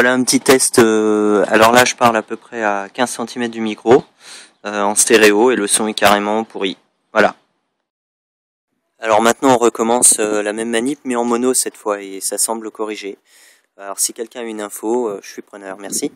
voilà un petit test. Euh, alors là, je parle à peu près à 15 cm du micro euh, en stéréo et le son est carrément pourri. Voilà. Alors maintenant, on recommence euh, la même manip mais en mono cette fois et ça semble corrigé. Alors si quelqu'un a une info, je suis preneur. Merci.